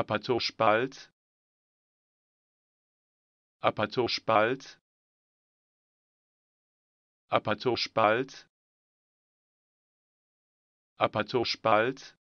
Aperturspalt Aperturspalt Aperturspalt Aperturspalt